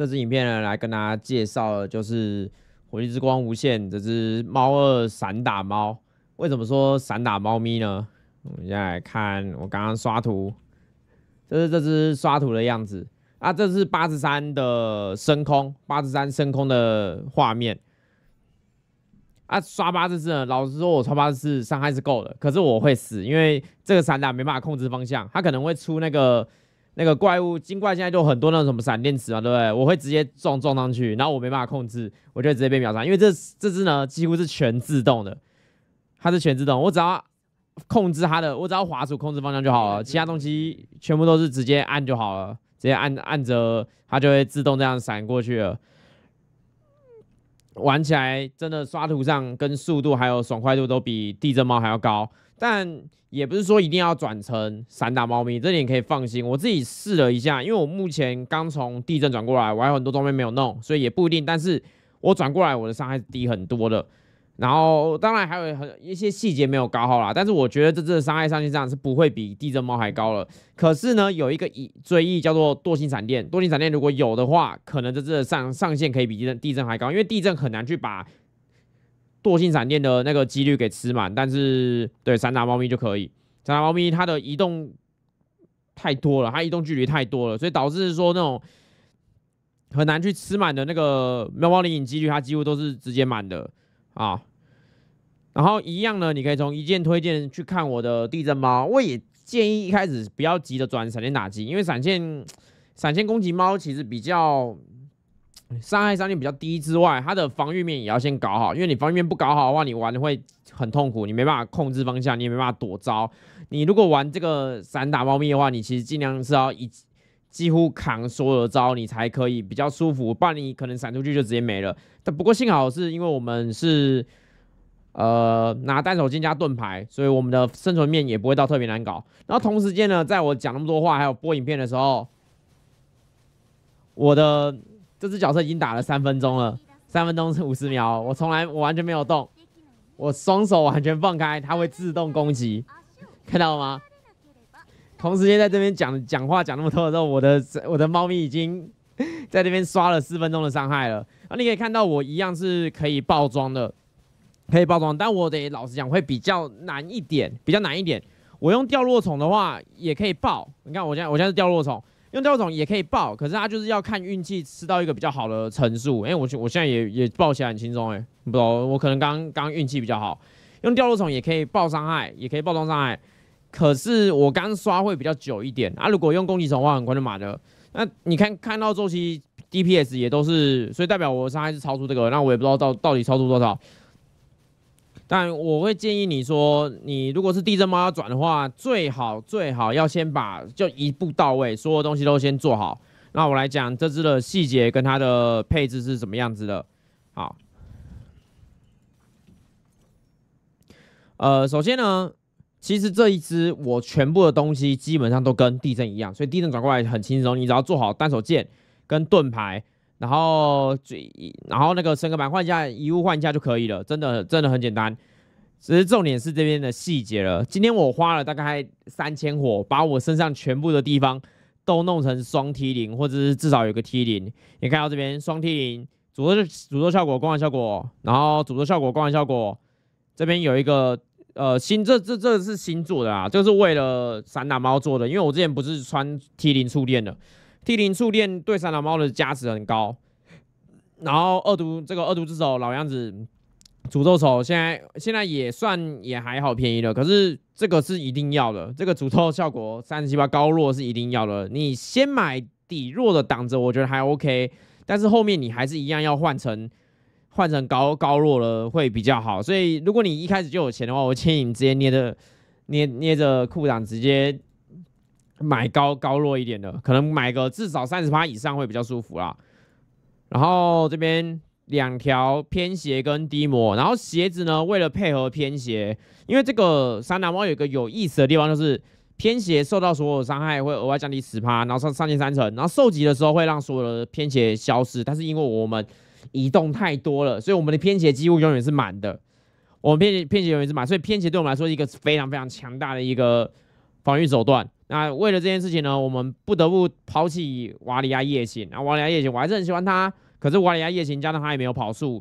这支影片呢，来跟大家介绍的就是《火力之光无限》这只猫二散打猫。为什么说散打猫咪呢？我们先来看我刚刚刷图，这是这只刷图的样子啊。这是八十三的升空，八十三升空的画面啊。刷八十呢？老实说我刷八十三伤害是够的，可是我会死，因为这个散打没办法控制方向，它可能会出那个。那个怪物精怪现在就很多那种什么闪电池嘛，对不对？我会直接撞撞上去，然后我没办法控制，我就直接被秒杀。因为这这只呢几乎是全自动的，它是全自动，我只要控制它的，我只要滑出控制方向就好了，其他东西全部都是直接按就好了，直接按按着它就会自动这样闪过去了。玩起来真的刷图上跟速度还有爽快度都比地震猫还要高。但也不是说一定要转成散打猫咪，这点可以放心。我自己试了一下，因为我目前刚从地震转过来，我还有很多装备没有弄，所以也不一定。但是我转过来，我的伤害是低很多的。然后当然还有很一些细节没有搞好啦，但是我觉得这只的伤害上限上是不会比地震猫还高了。可是呢，有一个一追忆叫做惰性闪电，惰性闪电如果有的话，可能这只的上上限可以比地震地震还高，因为地震很难去把。惰性闪电的那个几率给吃满，但是对散打猫咪就可以。散打猫咪它的移动太多了，它移动距离太多了，所以导致说那种很难去吃满的那个喵喵灵影几率，它几乎都是直接满的啊。然后一样呢，你可以从一键推荐去看我的地震猫。我也建议一开始不要急着转闪电打击，因为闪现 闪现攻击猫其实比较。伤害伤害比较低之外，它的防御面也要先搞好。因为你防御面不搞好的话，你玩会很痛苦，你没办法控制方向，你也没办法躲招。你如果玩这个散打猫咪的话，你其实尽量是要一几乎扛所有的招，你才可以比较舒服。不然你可能闪出去就直接没了。但不过幸好是因为我们是呃拿单手剑加盾牌，所以我们的生存面也不会到特别难搞。然后同时间呢，在我讲那么多话还有播影片的时候，我的。这只角色已经打了三分钟了，三分钟是五十秒，我从来我完全没有动，我双手完全放开，它会自动攻击，看到吗？同时，间在这边讲讲话讲那么多的时候，我的我的猫咪已经在这边刷了四分钟的伤害了。那你可以看到，我一样是可以爆装的，可以爆装，但我得老实讲，会比较难一点，比较难一点。我用掉落宠的话也可以爆，你看，我现在我现在是掉落宠。用掉落虫也可以爆，可是它就是要看运气吃到一个比较好的层数。哎，我我现在也也爆起来很轻松。哎，不，我可能刚刚运气比较好。用掉落桶也可以爆伤害，也可以爆装伤害，可是我刚刷会比较久一点啊。如果用攻击虫的话，很快就满了。那你看看到周期 DPS 也都是，所以代表我的伤害是超出这个，那我也不知道到到底超出多少。但我会建议你说，你如果是地震猫要转的话，最好最好要先把就一步到位，所有东西都先做好。那我来讲这只的细节跟它的配置是什么样子的。好，呃，首先呢，其实这一只我全部的东西基本上都跟地震一样，所以地震转过来很轻松，你只要做好单手剑跟盾牌。然后最然后那个升个板换一下衣物换一下就可以了，真的真的很简单。只是重点是这边的细节了。今天我花了大概三千火，把我身上全部的地方都弄成双 T 零，或者是至少有个 T 零。你看到这边双 T 零，诅咒诅咒效果光环效果，然后诅咒效果光环效果。这边有一个呃新这这这是新做的啊，就是为了散打猫做的，因为我之前不是穿 T 零触电的。T 零触电对三狼猫的加持很高，然后恶毒这个恶毒之手老样子，诅咒手现在现在也算也还好便宜了，可是这个是一定要的，这个诅咒效果三十七八高弱是一定要的。你先买底弱的挡着，我觉得还 OK，但是后面你还是一样要换成换成高高弱了会比较好。所以如果你一开始就有钱的话，我建议你直接捏着捏捏着裤裆直接。买高高弱一点的，可能买个至少三十趴以上会比较舒服啦。然后这边两条偏斜跟低模，然后鞋子呢，为了配合偏斜，因为这个三男猫有一个有意思的地方，就是偏斜受到所有伤害会额外降低十趴，然后上上进三层，然后受击的时候会让所有的偏斜消失。但是因为我们移动太多了，所以我们的偏斜几乎永远是满的。我们偏斜偏斜永远是满，所以偏斜对我们来说一个非常非常强大的一个防御手段。那为了这件事情呢，我们不得不抛弃瓦里亚夜行。那瓦里亚夜行我还是很喜欢他，可是瓦里亚夜行加上他也没有跑速，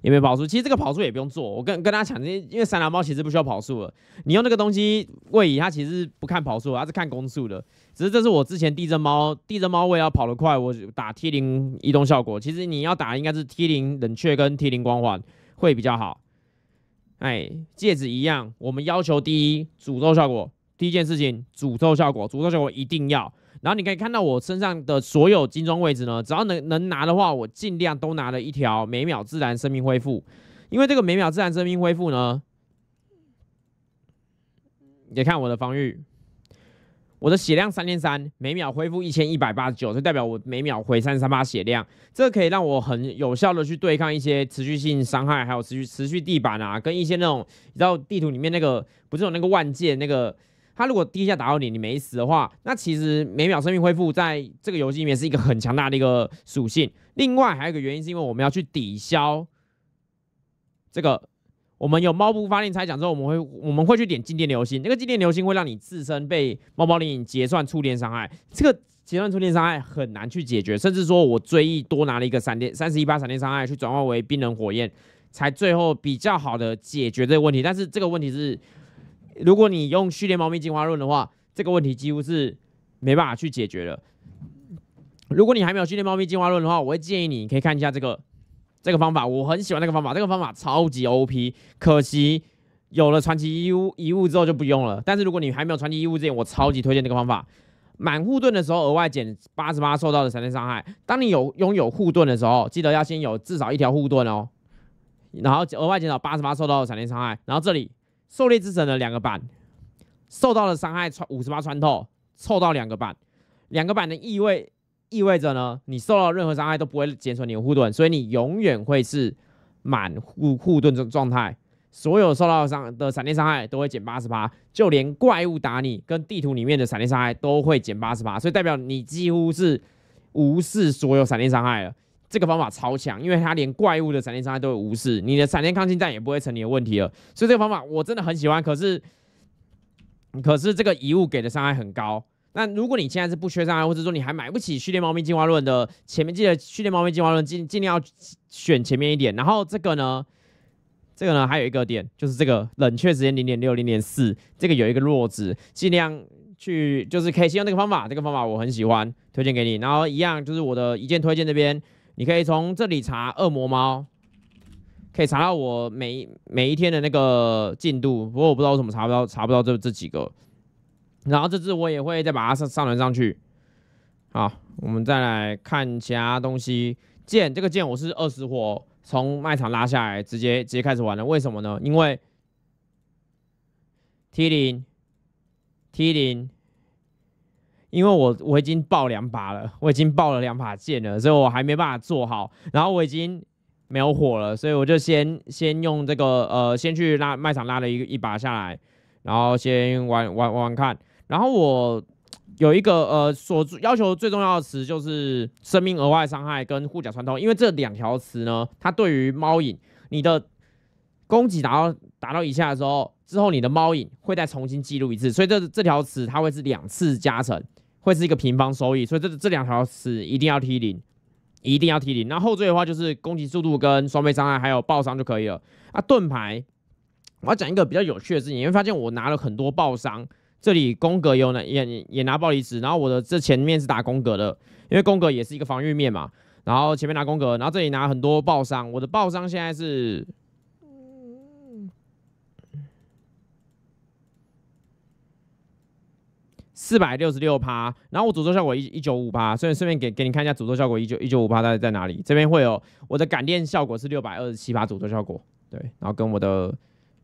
也没有跑速。其实这个跑速也不用做，我跟跟大家讲，因为三蓝猫其实不需要跑速了。你用那个东西位移，它其实不看跑速，它是看攻速的。只是这是我之前地震猫，地震猫为了跑得快，我打 T 零移动效果。其实你要打应该是 T 零冷却跟 T 零光环会比较好。哎，戒指一样，我们要求第一诅咒效果。第一件事情，诅咒效果，诅咒效果一定要。然后你可以看到我身上的所有金装位置呢，只要能能拿的话，我尽量都拿了一条每秒自然生命恢复，因为这个每秒自然生命恢复呢，你看我的防御，我的血量三千三，每秒恢复一千一百八十九，就代表我每秒回三三八血量，这个可以让我很有效的去对抗一些持续性伤害，还有持续持续地板啊，跟一些那种，你知道地图里面那个不是有那个万界那个。他如果第一下打到你，你没死的话，那其实每秒生命恢复在这个游戏里面是一个很强大的一个属性。另外还有一个原因是因为我们要去抵消这个，我们有猫步发电猜想之后，我们会我们会去点静电流星，那个静电流星会让你自身被猫猫灵力结算触电伤害，这个结算触电伤害很难去解决，甚至说我追忆多拿了一个闪电三十一发闪电伤害去转化为冰冷火焰，才最后比较好的解决这个问题。但是这个问题是。如果你用序列猫咪进化论的话，这个问题几乎是没办法去解决了。如果你还没有训练猫咪进化论的话，我会建议你可以看一下这个这个方法，我很喜欢那个方法，这个方法超级 O P。可惜有了传奇遗物遗物之后就不用了。但是如果你还没有传奇遗物之前，我超级推荐这个方法。满护盾的时候额外减八十八受到的闪电伤害。当你有拥有护盾的时候，记得要先有至少一条护盾哦。然后额外减少八十八受到的闪电伤害。然后这里。狩猎之神的两个板受到了伤害穿五十八穿透，凑到两个板，两个板的意味意味着呢，你受到任何伤害都不会减损你的护盾，所以你永远会是满护护盾的状态。所有受到伤的闪电伤害都会减八十八，就连怪物打你跟地图里面的闪电伤害都会减八十八，所以代表你几乎是无视所有闪电伤害了。这个方法超强，因为它连怪物的闪电伤害都有无视，你的闪电抗性战也不会成你的问题了。所以这个方法我真的很喜欢。可是，可是这个遗物给的伤害很高。那如果你现在是不缺伤害，或者说你还买不起训练猫咪进化论的，前面记得训练猫咪进化论尽尽量要选前面一点。然后这个呢，这个呢还有一个点就是这个冷却时间零点六零点四，这个有一个弱值，尽量去就是可以先用这个方法，这个方法我很喜欢，推荐给你。然后一样就是我的一键推荐这边。你可以从这里查恶魔猫，可以查到我每每一天的那个进度。不过我不知道为什么查不到查不到这这几个。然后这只我也会再把它上上传上去。好，我们再来看其他东西。剑这个剑我是二十火从卖场拉下来，直接直接开始玩了。为什么呢？因为 T 零 T 零。因为我我已经爆两把了，我已经爆了两把剑了，所以我还没办法做好。然后我已经没有火了，所以我就先先用这个呃，先去拉卖场拉了一一把下来，然后先玩玩玩玩看。然后我有一个呃，所要求最重要的词就是生命额外伤害跟护甲穿透，因为这两条词呢，它对于猫影你的攻击达到达到以下的时候，之后你的猫影会再重新记录一次，所以这这条词它会是两次加成。会是一个平方收益，所以这这两条是一定要 T 零，一定要 T 零。那后缀的话就是攻击速度跟双倍伤害，还有爆伤就可以了。啊，盾牌，我要讲一个比较有趣的事情，你会发现我拿了很多爆伤，这里宫格有呢，也也拿暴离子，然后我的这前面是打宫格的，因为宫格也是一个防御面嘛，然后前面拿宫格，然后这里拿很多爆伤，我的爆伤现在是。四百六十六趴，然后我诅咒效果一一九五趴，所以顺便给给你看一下诅咒效果一九一九五趴大概在哪里？这边会有我的感电效果是六百二十七趴诅咒效果，对，然后跟我的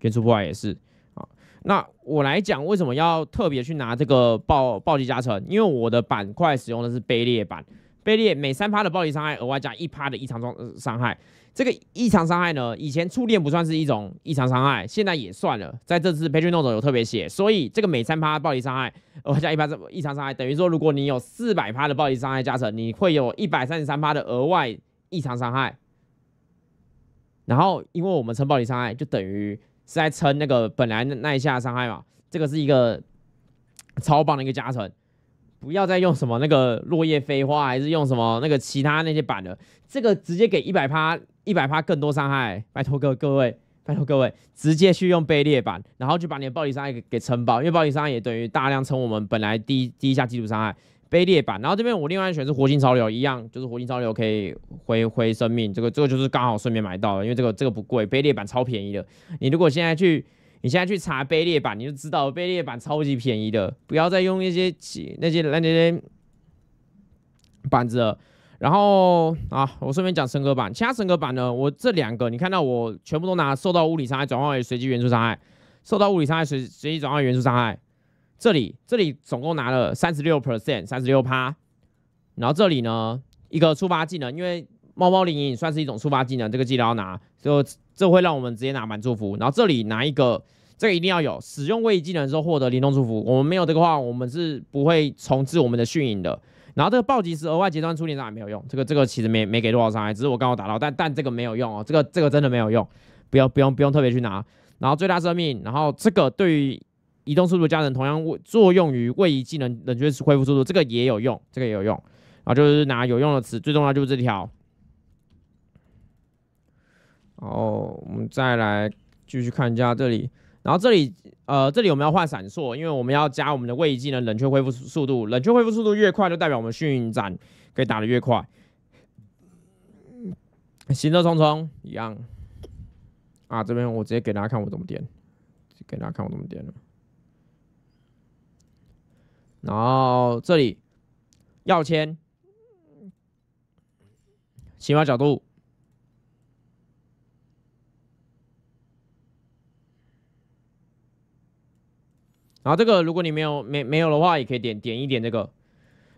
元素破坏也是啊。那我来讲为什么要特别去拿这个暴暴击加成？因为我的板块使用的是卑劣板。卑劣每三趴的暴力伤害额外加一趴的异常状伤害，这个异常伤害呢，以前触电不算是一种异常伤害，现在也算了，在这次培训内中有特别写，所以这个每三趴暴力伤害额外加一趴这异常伤害，等于说如果你有四百趴的暴力伤害加成，你会有一百三十三趴的额外异常伤害，然后因为我们称暴力伤害就等于是在称那个本来那一下伤害嘛，这个是一个超棒的一个加成。不要再用什么那个落叶飞花，还是用什么那个其他那些版的，这个直接给一百趴，一百趴更多伤害，拜托各各位，拜托各位，直接去用卑劣版，然后就把你的暴力伤害给给撑爆，因为暴力伤害也等于大量撑我们本来第第一下基础伤害。卑劣版，然后这边我另外选是活性潮流，一样就是活性潮流可以回回生命，这个这个就是刚好顺便买到的，因为这个这个不贵，卑劣版超便宜的，你如果现在去。你现在去查卑劣版，你就知道卑劣版超级便宜的，不要再用那些那些那些板子了。然后啊，我顺便讲神格版，其他神格版呢？我这两个你看到我全部都拿受到物理伤害转化为随机元素伤害，受到物理伤害随随机转化为元素伤害。这里这里总共拿了三十六 percent，三十六趴。然后这里呢，一个触发技能，因为猫猫灵影算是一种触发技能，这个技能要拿，就。这会让我们直接拿满祝福，然后这里拿一个，这个一定要有。使用位移技能之后获得灵动祝福，我们没有的话，我们是不会重置我们的迅影的。然后这个暴击时额外结算出理，伤也没有用，这个这个其实没没给多少伤害，只是我刚好打到，但但这个没有用哦，这个这个真的没有用，不要不用不用特别去拿。然后最大生命，然后这个对于移动速度加成同样作用于位移技能冷却恢复速度，这个也有用，这个也有用。然后就是拿有用的词，最重要就是这条。然后我们再来继续看一下这里，然后这里，呃，这里我们要换闪烁，因为我们要加我们的位移技能冷却恢复速度，冷却恢复速度越快，就代表我们幸运斩可以打得越快。行色匆匆一样啊，这边我直接给大家看我怎么点，给大家看我怎么点的。然后这里要签，起码角度。然后这个，如果你没有没没有的话，也可以点点一点这个。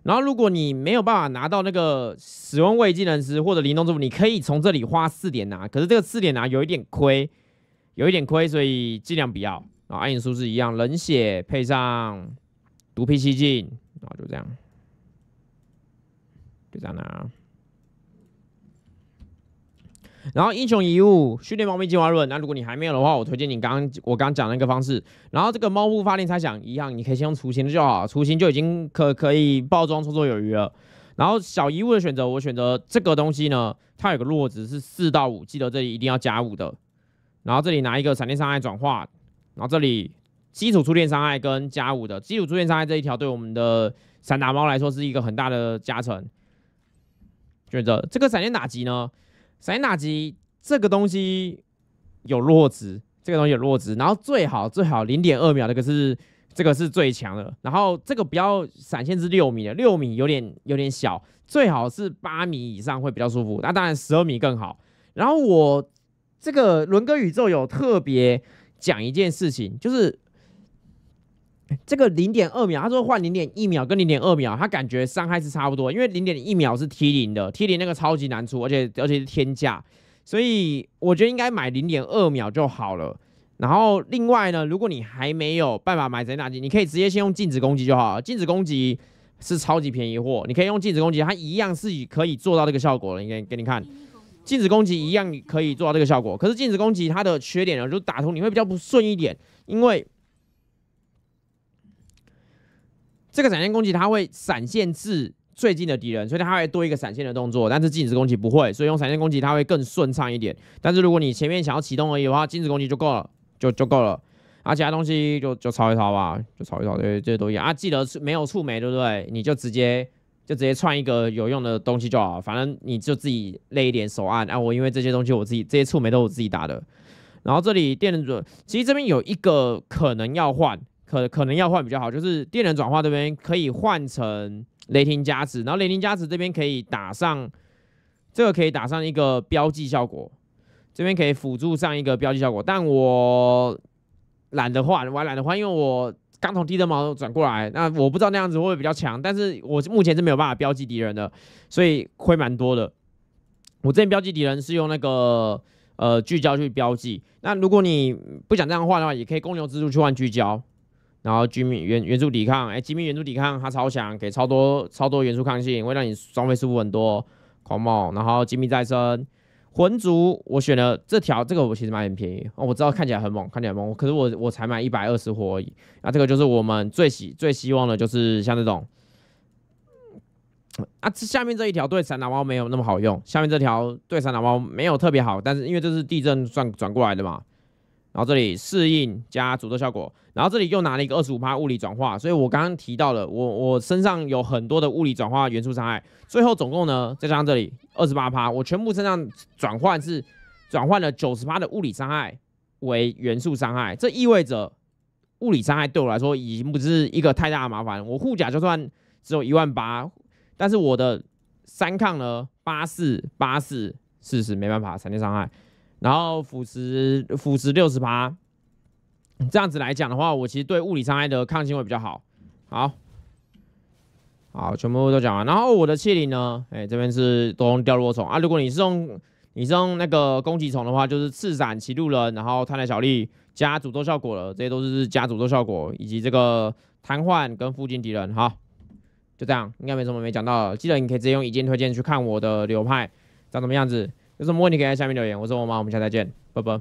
然后如果你没有办法拿到那个使用位技能师或者灵动之物，你可以从这里花四点拿。可是这个四点拿有一点亏，有一点亏，所以尽量不要。然后暗影术士一样，冷血配上毒辟蹊径，然后就这样，就这样拿。然后英雄遗物训练猫咪进化论。那如果你还没有的话，我推荐你刚刚我刚刚讲的个方式。然后这个猫步发电猜想一样，你可以先用雏形的就好，雏形就已经可可以包装绰绰有余了。然后小遗物的选择，我选择这个东西呢，它有个弱值是四到五，记得这里一定要加五的。然后这里拿一个闪电伤害转化，然后这里基础触电伤害跟加五的基础触电伤害这一条，对我们的散打猫来说是一个很大的加成。选择这个闪电打击呢。塞纳基这个东西有弱值，这个东西有弱值，然后最好最好零点二秒那个是这个是最强的。然后这个不要闪现是六米的，六米有点有点小，最好是八米以上会比较舒服。那当然十二米更好。然后我这个伦哥宇宙有特别讲一件事情，就是。这个零点二秒，他说换零点一秒跟零点二秒，他感觉伤害是差不多，因为零点一秒是 T 零的，T 零那个超级难出，而且而且是天价，所以我觉得应该买零点二秒就好了。然后另外呢，如果你还没有办法买贼打击，你可以直接先用禁止攻击就好了，禁止攻击是超级便宜货，你可以用禁止攻击，它一样是可以做到这个效果的，应该给你看，禁止攻击一样可以做到这个效果。可是禁止攻击它的缺点呢，就是打通你会比较不顺一点，因为。这个闪现攻击它会闪现至最近的敌人，所以它会多一个闪现的动作，但是近止攻击不会，所以用闪现攻击它会更顺畅一点。但是如果你前面想要启动而已的话，近止攻击就够了，就就够了。啊，其他东西就就抄一抄吧，就抄一抄这这些东西啊，记得没有触媒对不对？你就直接就直接串一个有用的东西就好，反正你就自己累一点手按啊。我因为这些东西我自己这些触媒都我自己打的，然后这里电能组，其实这边有一个可能要换。可可能要换比较好，就是电能转化这边可以换成雷霆加持，然后雷霆加持这边可以打上，这个可以打上一个标记效果，这边可以辅助上一个标记效果。但我懒得换，我还懒得换，因为我刚从低德毛转过来，那我不知道那样子会不会比较强，但是我目前是没有办法标记敌人的，所以亏蛮多的。我这边标记敌人是用那个呃聚焦去标记，那如果你不想这样换的话，也可以公牛蜘蛛去换聚焦。然后居民原原素抵抗，哎，机密原素抵抗，它超强，给超多超多元素抗性，会让你装备舒服很多。狂暴，然后机密再生。魂族，我选了这条，这个我其实买很便宜，我知道看起来很猛，看起来猛，可是我我才买一百二十火而已。那这个就是我们最希最希望的，就是像这种。啊，下面这一条对散打猫没有那么好用，下面这条对散打猫没有特别好，但是因为这是地震转转过来的嘛。然后这里适应加诅咒效果，然后这里又拿了一个二十五趴物理转化，所以我刚刚提到了我我身上有很多的物理转化元素伤害，最后总共呢再加上这里二十八趴，我全部身上转换是转换了九十趴的物理伤害为元素伤害，这意味着物理伤害对我来说已经不是一个太大的麻烦了。我护甲就算只有一万八，但是我的三抗呢八四八四四十没办法，闪电伤害。然后腐蚀腐蚀六十八，这样子来讲的话，我其实对物理伤害的抗性会比较好。好，好，全部都讲完。然后我的气灵呢？哎，这边是多用掉落虫啊。如果你是用你是用那个攻击虫的话，就是刺闪、骑路人，然后贪婪小丽加诅咒效果了，这些都是加诅咒效果，以及这个瘫痪跟附近敌人。好，就这样，应该没什么没讲到。记得你可以直接用一键推荐去看我的流派长什么样子。有什么问题可以在下面留言。我是王妈，我们下次再见，拜拜。